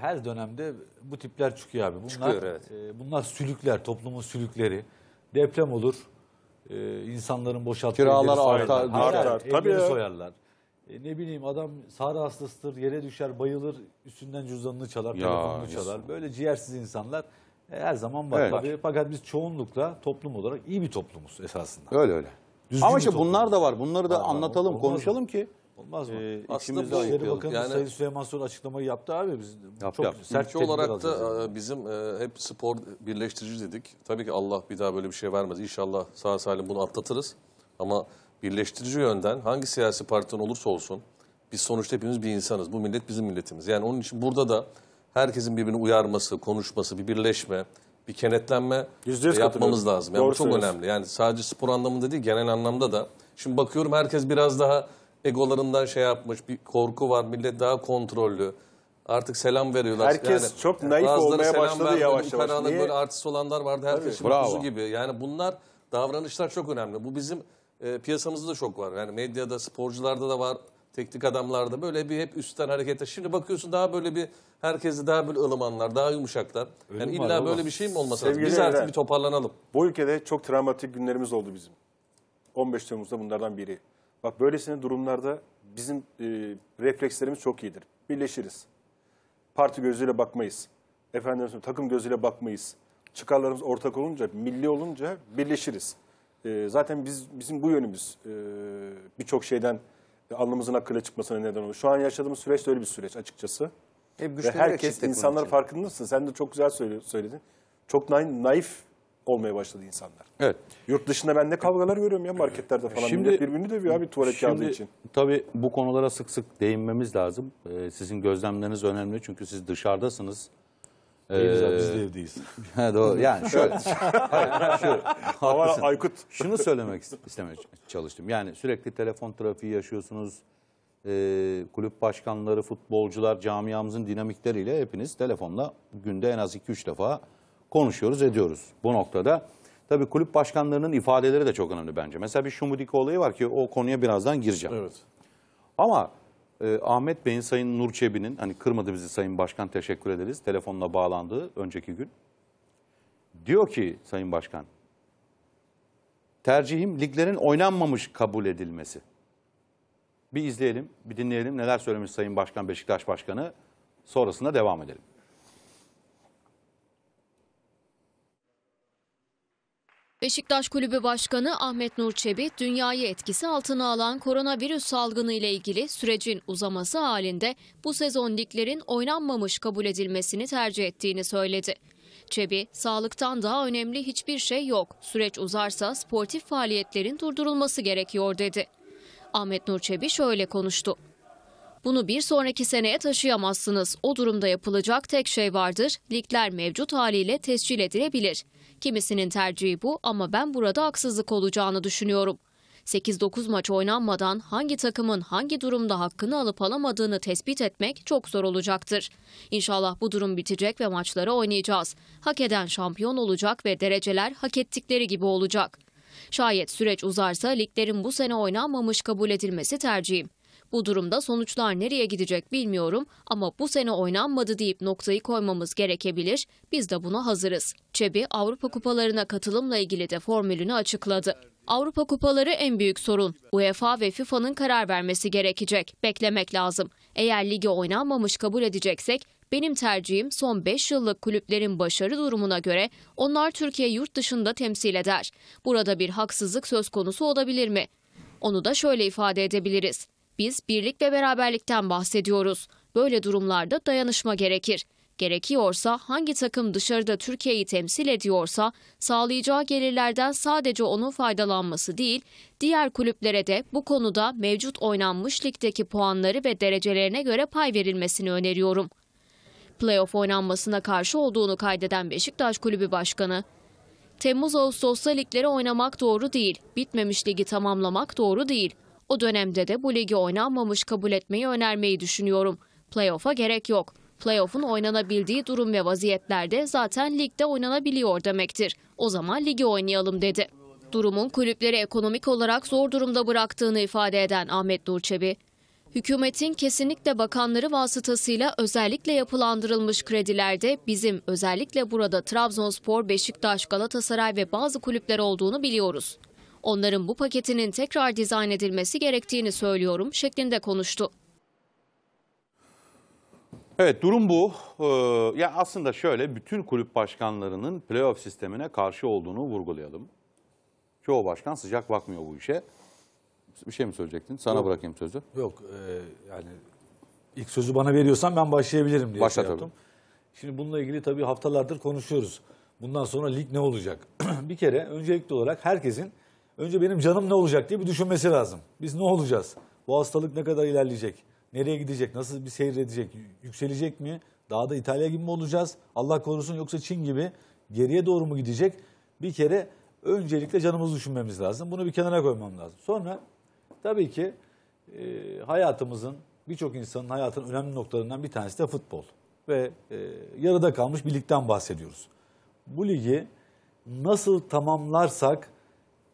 her dönemde bu tipler çıkıyor abi. Bunlar, Çıkıyor, evet. e, bunlar sülükler, toplumun sülükleri. Deprem olur, e, insanların boşalttığı Kiralar evleri artar, soyarlar. Artar, tabii ya. soyarlar. E, ne bileyim adam sarı hastasıdır, yere düşer, bayılır, üstünden cüzdanını çalar, Ya, telefonunu yes. çalar. Böyle ciğersiz insanlar e, her zaman var Evet. tabii. Fakat biz çoğunlukla toplum olarak iyi bir toplumuz esasında. Öyle öyle. Düzgün Ama işte bunlar da var. Bunları da Var, anlatalım, Olmaz mı? konuşalım ki Olmaz mı? Ee, Aslında bu İçimizden Bakanı Yani- Sayın Süleyman Soylu açıklamayı yaptı abi. Biz Yap, çok yap. sert Sertçe olarak da e, bizim e, hep spor birleştirici dedik. Tabii ki Allah bir daha böyle bir şey vermez. İnşallah sağ salim bunu atlatırız. Ama birleştirici yönden hangi siyasi partiden olursa olsun biz sonuçta hepimiz bir insanız. Bu millet bizim milletimiz. Yani onun için burada da herkesin birbirini uyarması, konuşması, bir birleşme, bir kenetlenme e, yapmamız lazım. Yani bu çok önemli. Yani sadece spor anlamında değil genel anlamda da. Şimdi bakıyorum herkes biraz daha egolarından şey yapmış, bir korku var, millet daha kontrollü. Artık selam veriyorlar. Herkes yani, çok naif olmaya başladı vermiyor, yavaş yavaş. Niye? böyle artist olanlar vardı herkesin kuzu gibi. Yani bunlar davranışlar çok önemli. Bu bizim e, piyasamızda çok var. Yani medyada, sporcularda da var, teknik adamlarda böyle bir hep üstten harekete. Şimdi bakıyorsun daha böyle bir herkesi daha böyle ılımanlar, daha yumuşaklar. Öyle yani illa böyle bir şey mi olması lazım? Biz artık bir toparlanalım. Bu ülkede çok travmatik günlerimiz oldu bizim. 15 Temmuz'da bunlardan biri. Bak böylesine durumlarda bizim e, reflekslerimiz çok iyidir. Birleşiriz. Parti gözüyle bakmayız. Efendim takım gözüyle bakmayız. Çıkarlarımız ortak olunca, milli olunca birleşiriz. E, zaten biz bizim bu yönümüz e, birçok şeyden e, alnımızın akıyla çıkmasına neden olur. Şu an yaşadığımız süreç de öyle bir süreç açıkçası. Hep Ve herkes, insanlar farkında mısın? Sen de çok güzel söyledin. Çok naif olmaya başladı insanlar. Evet. Yurt dışında ben ne kavgalar görüyorum ya marketlerde falan. Şimdi, Millet birbirini dövüyor abi tuvalet şimdi, kağıdı için. Tabii bu konulara sık sık değinmemiz lazım. Ee, sizin gözlemleriniz önemli çünkü siz dışarıdasınız. Değiliz ee, abi, biz de evdeyiz. doğru. Yani şöyle. şu, haklısın. Aykut. Şunu söylemek istemeye çalıştım. Yani sürekli telefon trafiği yaşıyorsunuz. E, kulüp başkanları, futbolcular, camiamızın dinamikleriyle hepiniz telefonla günde en az 2-3 defa konuşuyoruz, ediyoruz. Bu noktada tabii kulüp başkanlarının ifadeleri de çok önemli bence. Mesela bir şumudik olayı var ki o konuya birazdan gireceğim. Evet. Ama e, Ahmet Bey'in, Sayın Nur Çebi'nin, hani kırmadı bizi Sayın Başkan teşekkür ederiz, telefonla bağlandığı önceki gün. Diyor ki Sayın Başkan, tercihim liglerin oynanmamış kabul edilmesi. Bir izleyelim, bir dinleyelim neler söylemiş Sayın Başkan Beşiktaş Başkanı. Sonrasında devam edelim. Beşiktaş Kulübü Başkanı Ahmet Nur Çebi, dünyayı etkisi altına alan koronavirüs salgını ile ilgili sürecin uzaması halinde bu sezon liglerin oynanmamış kabul edilmesini tercih ettiğini söyledi. Çebi, sağlıktan daha önemli hiçbir şey yok, süreç uzarsa sportif faaliyetlerin durdurulması gerekiyor dedi. Ahmet Nur Çebi şöyle konuştu. Bunu bir sonraki seneye taşıyamazsınız. O durumda yapılacak tek şey vardır. Ligler mevcut haliyle tescil edilebilir. Kimisinin tercihi bu ama ben burada haksızlık olacağını düşünüyorum. 8-9 maç oynanmadan hangi takımın hangi durumda hakkını alıp alamadığını tespit etmek çok zor olacaktır. İnşallah bu durum bitecek ve maçları oynayacağız. Hak eden şampiyon olacak ve dereceler hak ettikleri gibi olacak. Şayet süreç uzarsa liglerin bu sene oynanmamış kabul edilmesi tercihim. Bu durumda sonuçlar nereye gidecek bilmiyorum ama bu sene oynanmadı deyip noktayı koymamız gerekebilir. Biz de buna hazırız. Çebi Avrupa Kupalarına katılımla ilgili de formülünü açıkladı. Avrupa Kupaları en büyük sorun. UEFA ve FIFA'nın karar vermesi gerekecek. Beklemek lazım. Eğer ligi oynanmamış kabul edeceksek benim tercihim son 5 yıllık kulüplerin başarı durumuna göre onlar Türkiye yurt dışında temsil eder. Burada bir haksızlık söz konusu olabilir mi? Onu da şöyle ifade edebiliriz. Biz birlik ve beraberlikten bahsediyoruz. Böyle durumlarda dayanışma gerekir. Gerekiyorsa hangi takım dışarıda Türkiye'yi temsil ediyorsa sağlayacağı gelirlerden sadece onun faydalanması değil, diğer kulüplere de bu konuda mevcut oynanmış ligdeki puanları ve derecelerine göre pay verilmesini öneriyorum. Playoff oynanmasına karşı olduğunu kaydeden Beşiktaş Kulübü Başkanı, Temmuz-Ağustos'ta ligleri oynamak doğru değil, bitmemiş ligi tamamlamak doğru değil. O dönemde de bu ligi oynanmamış kabul etmeyi önermeyi düşünüyorum. Playoff'a gerek yok. Playoff'un oynanabildiği durum ve vaziyetlerde zaten ligde oynanabiliyor demektir. O zaman ligi oynayalım dedi. Durumun kulüpleri ekonomik olarak zor durumda bıraktığını ifade eden Ahmet Nurçebi, hükümetin kesinlikle bakanları vasıtasıyla özellikle yapılandırılmış kredilerde bizim özellikle burada Trabzonspor, Beşiktaş, Galatasaray ve bazı kulüpler olduğunu biliyoruz. Onların bu paketinin tekrar dizayn edilmesi gerektiğini söylüyorum şeklinde konuştu. Evet durum bu. Ee, ya aslında şöyle bütün kulüp başkanlarının playoff sistemine karşı olduğunu vurgulayalım. Çoğu başkan sıcak bakmıyor bu işe. Bir şey mi söyleyecektin? Sana Yok. bırakayım sözü. Yok e, yani ilk sözü bana veriyorsan ben başlayabilirim diye Başla şey yaptım. Tabii. Şimdi bununla ilgili tabii haftalardır konuşuyoruz. Bundan sonra lig ne olacak? bir kere öncelikli olarak herkesin önce benim canım ne olacak diye bir düşünmesi lazım. Biz ne olacağız? Bu hastalık ne kadar ilerleyecek? Nereye gidecek? Nasıl bir seyredecek? Yükselecek mi? Daha da İtalya gibi mi olacağız? Allah korusun yoksa Çin gibi geriye doğru mu gidecek? Bir kere öncelikle canımızı düşünmemiz lazım. Bunu bir kenara koymam lazım. Sonra tabii ki e, hayatımızın birçok insanın hayatının önemli noktalarından bir tanesi de futbol. Ve e, yarıda kalmış bir ligden bahsediyoruz. Bu ligi nasıl tamamlarsak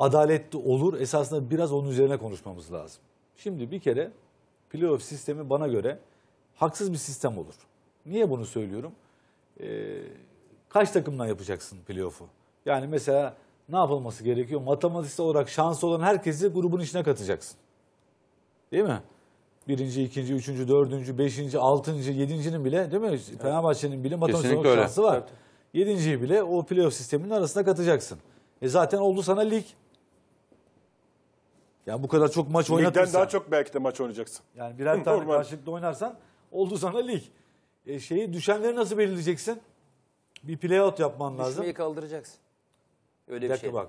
adaletli olur esasında biraz onun üzerine konuşmamız lazım. Şimdi bir kere playoff sistemi bana göre haksız bir sistem olur. Niye bunu söylüyorum? Ee, kaç takımdan yapacaksın playoff'u? Yani mesela ne yapılması gerekiyor? Matematiksel olarak şansı olan herkesi grubun içine katacaksın. Değil mi? Birinci, ikinci, üçüncü, dördüncü, beşinci, altıncı, yedincinin bile değil mi? Evet. Fenerbahçe'nin bile matematiksel olarak şansı var. Evet. Yedinciyi bile o playoff sisteminin arasına katacaksın. E zaten oldu sana lig. Yani bu kadar çok maç Ligden oynatmışsan. daha çok belki de maç oynayacaksın. Yani birer tane Normal. karşılıklı oynarsan oldu sana lig. E şeyi düşenleri nasıl belirleyeceksin? Bir play out yapman lazım. Düşmeyi kaldıracaksın. Öyle bir, Bir şey. bak.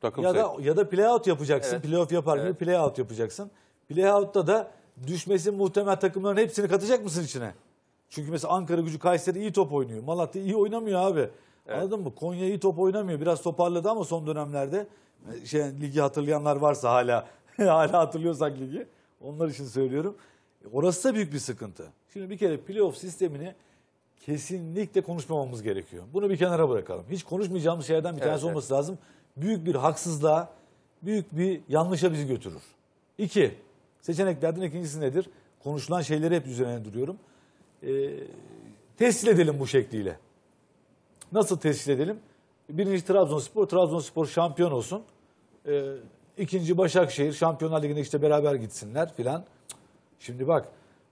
Takım Ya da ya da play out yapacaksın. Evet. off yapar gibi Play out yapacaksın. Play outta da düşmesi muhtemel takımların hepsini katacak mısın içine? Çünkü mesela Ankara Gücü Kayseri iyi top oynuyor. Malatya iyi oynamıyor abi. Anladın mı? Konya iyi top oynamıyor. Biraz toparladı ama son dönemlerde şey, ligi hatırlayanlar varsa hala hala hatırlıyorsak ligi onlar için söylüyorum. Orası da büyük bir sıkıntı. Şimdi bir kere playoff sistemini kesinlikle konuşmamamız gerekiyor. Bunu bir kenara bırakalım. Hiç konuşmayacağımız şeylerden bir evet, tanesi evet. olması lazım. Büyük bir haksızlığa, büyük bir yanlışa bizi götürür. İki, seçeneklerden ikincisi nedir? Konuşulan şeyleri hep üzerine duruyorum. E, tescil edelim bu şekliyle. Nasıl tescil edelim? Birinci Trabzonspor, Trabzonspor şampiyon olsun e, ikinci Başakşehir Şampiyonlar liginde işte beraber gitsinler filan. Şimdi bak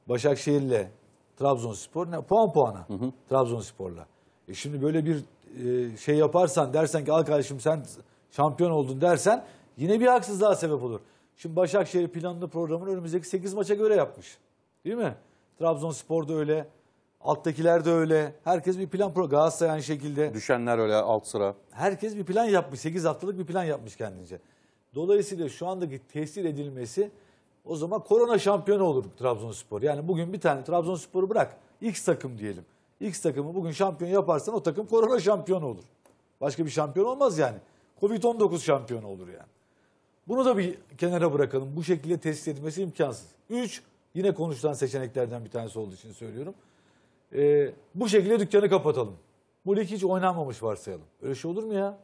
Başakşehir'le Trabzonspor ne puan puana hı hı. Trabzonspor'la. E şimdi böyle bir e, şey yaparsan dersen ki al kardeşim sen şampiyon oldun dersen yine bir haksızlığa sebep olur. Şimdi Başakşehir planlı programını önümüzdeki 8 maça göre yapmış. Değil mi? Trabzonspor da öyle. Alttakiler de öyle. Herkes bir plan pro. Galatasaray aynı şekilde. Düşenler öyle alt sıra. Herkes bir plan yapmış. 8 haftalık bir plan yapmış kendince. Dolayısıyla şu andaki tesir edilmesi o zaman korona şampiyonu olur Trabzonspor. Yani bugün bir tane Trabzonspor'u bırak. X takım diyelim. X takımı bugün şampiyon yaparsan o takım korona şampiyonu olur. Başka bir şampiyon olmaz yani. Covid-19 şampiyonu olur yani. Bunu da bir kenara bırakalım. Bu şekilde test edilmesi imkansız. 3 yine konuşulan seçeneklerden bir tanesi olduğu için söylüyorum e, bu şekilde dükkanı kapatalım. Bu lig hiç oynanmamış varsayalım. Öyle şey olur mu ya?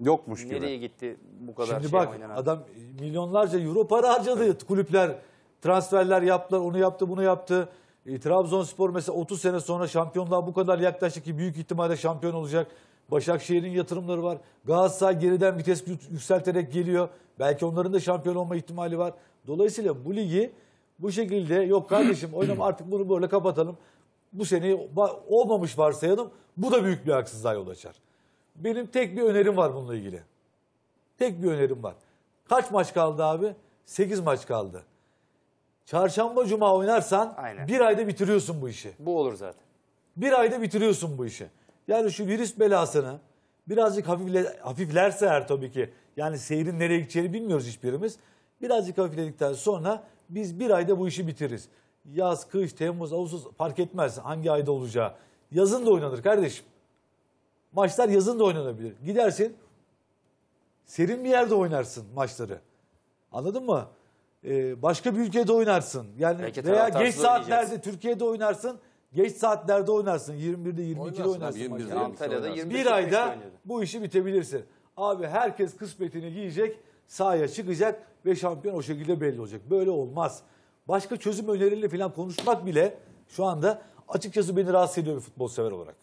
Yokmuş gibi. Nereye gitti bu kadar Şimdi şey bak oynanan? adam milyonlarca euro para harcadı evet. kulüpler. Transferler yaptılar, onu yaptı, bunu yaptı. E, Trabzonspor mesela 30 sene sonra şampiyonluğa bu kadar yaklaştı ki büyük ihtimalle şampiyon olacak. Başakşehir'in yatırımları var. Galatasaray geriden vites yükselterek geliyor. Belki onların da şampiyon olma ihtimali var. Dolayısıyla bu ligi bu şekilde yok kardeşim oynama artık bunu böyle kapatalım bu seneyi olmamış varsayalım. Bu da büyük bir haksızlığa yol açar. Benim tek bir önerim var bununla ilgili. Tek bir önerim var. Kaç maç kaldı abi? 8 maç kaldı. Çarşamba cuma oynarsan Aynen. bir ayda bitiriyorsun bu işi. Bu olur zaten. Bir ayda bitiriyorsun bu işi. Yani şu virüs belasını birazcık hafifle, hafiflerse eğer tabii ki yani seyrin nereye gideceğini bilmiyoruz hiçbirimiz. Birazcık hafifledikten sonra biz bir ayda bu işi bitiririz. Yaz, kış, Temmuz, Ağustos fark etmez hangi ayda olacağı. Yazın da oynanır kardeşim. Maçlar yazın da oynanabilir. Gidersin serin bir yerde oynarsın maçları. Anladın mı? Ee, başka bir ülkede oynarsın. Yani Belki veya geç saatlerde Türkiye'de oynarsın. Geç saatlerde oynarsın. 21'de 22'de oynarsın. oynarsın 21'de, Antalya'da bir ayda bu işi bitebilirsin. Abi herkes kısmetini giyecek, sahaya çıkacak ve şampiyon o şekilde belli olacak. Böyle olmaz başka çözüm önerileri falan konuşmak bile şu anda açıkçası beni rahatsız ediyor bir futbol sever olarak.